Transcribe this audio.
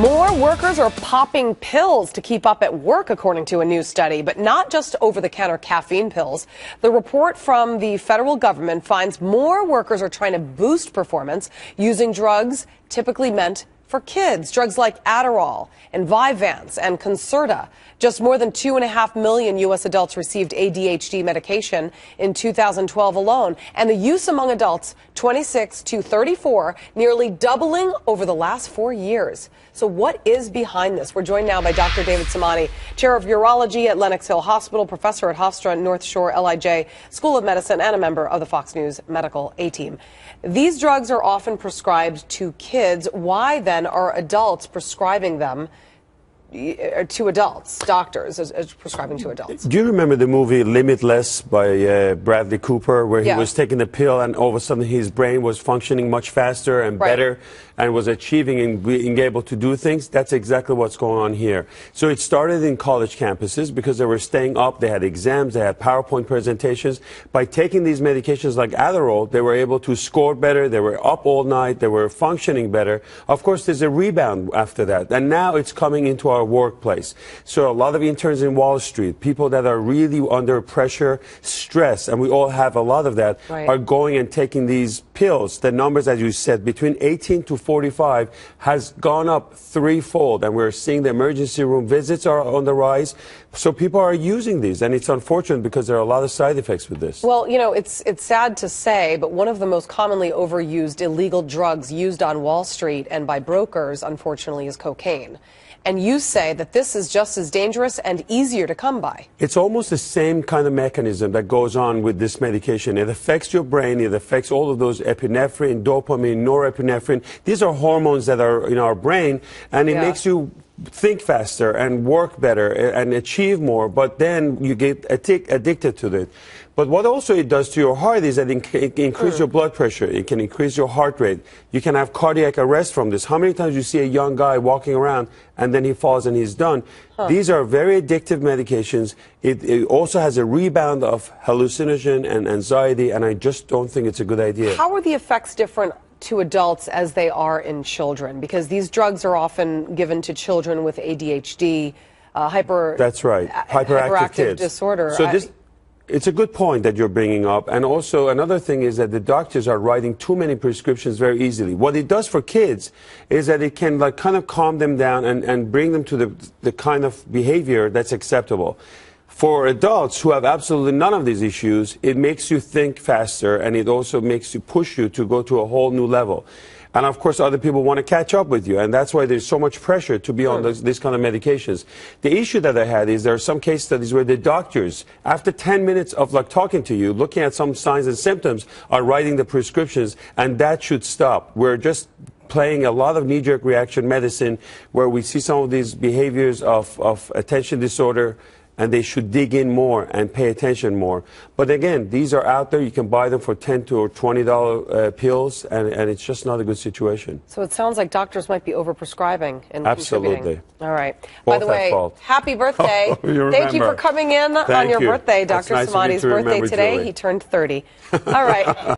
More workers are popping pills to keep up at work, according to a new study, but not just over the counter caffeine pills. The report from the federal government finds more workers are trying to boost performance using drugs typically meant for kids, drugs like Adderall and Vyvanse and Concerta. Just more than two and a half million U.S. adults received ADHD medication in 2012 alone, and the use among adults 26 to 34 nearly doubling over the last four years. So what is behind this? We're joined now by Dr. David Samani, Chair of Urology at Lenox Hill Hospital, Professor at Hofstra North Shore LIJ School of Medicine, and a member of the Fox News Medical A-Team. These drugs are often prescribed to kids. Why then again, are adults prescribing them. Uh, to adults, doctors as, as prescribing to adults. Do you remember the movie Limitless by uh, Bradley Cooper, where he yeah. was taking the pill and all of a sudden his brain was functioning much faster and right. better and was achieving and being able to do things? That's exactly what's going on here. So it started in college campuses because they were staying up, they had exams, they had PowerPoint presentations. By taking these medications like Adderall, they were able to score better, they were up all night, they were functioning better. Of course, there's a rebound after that. And now it's coming into our our workplace. So a lot of interns in Wall Street, people that are really under pressure, stress, and we all have a lot of that, right. are going and taking these the numbers, as you said, between 18 to 45 has gone up threefold. And we're seeing the emergency room visits are on the rise. So people are using these. And it's unfortunate because there are a lot of side effects with this. Well, you know, it's, it's sad to say, but one of the most commonly overused illegal drugs used on Wall Street and by brokers, unfortunately, is cocaine. And you say that this is just as dangerous and easier to come by. It's almost the same kind of mechanism that goes on with this medication. It affects your brain, it affects all of those epinephrine, dopamine, norepinephrine. These are hormones that are in our brain, and it yeah. makes you think faster and work better and achieve more, but then you get addic- addicted to it. But what also it does to your heart is that it, increases your hmm. blood pressure. It can increase your heart rate. You can have cardiac arrest from this. How many times you see a young guy walking around and then he falls and he's done? Huh. These are very addictive medications. It, it, also has a rebound of hallucinogen and anxiety, and I just don't think it's a good idea. How are the effects different to adults as they are in children because these drugs are often given to children with ADHD, uh, hyper. That's right, uh, hyperactive, hyperactive kids. disorder. So this, it's a good point that you're bringing up, and also another thing is that the doctors are writing too many prescriptions very easily. What it does for kids is that it can like kind of calm them down and, and bring them to the the kind of behavior that's acceptable for adults who have absolutely none of these issues, it makes you think faster and it also makes you push you to go to a whole new level. And of course, other people want to catch up with you. And that's why there's so much pressure to be on those, these kind of medications. The issue that I had is there are some case studies where the doctors, after 10 minutes of like talking to you, looking at some signs and symptoms, are writing the prescriptions. And that should stop. We're just playing a lot of knee-jerk reaction medicine where we see some of these behaviors of, of attention disorder, and they should dig in more and pay attention more. But again, these are out there. You can buy them for ten to or twenty dollar uh, pills, and, and it's just not a good situation. So it sounds like doctors might be overprescribing and absolutely. All right. Both By the way, fault. happy birthday! Oh, you Thank you for coming in Thank on your you. birthday, Dr. Nice birthday today. Julie. He turned thirty. All right.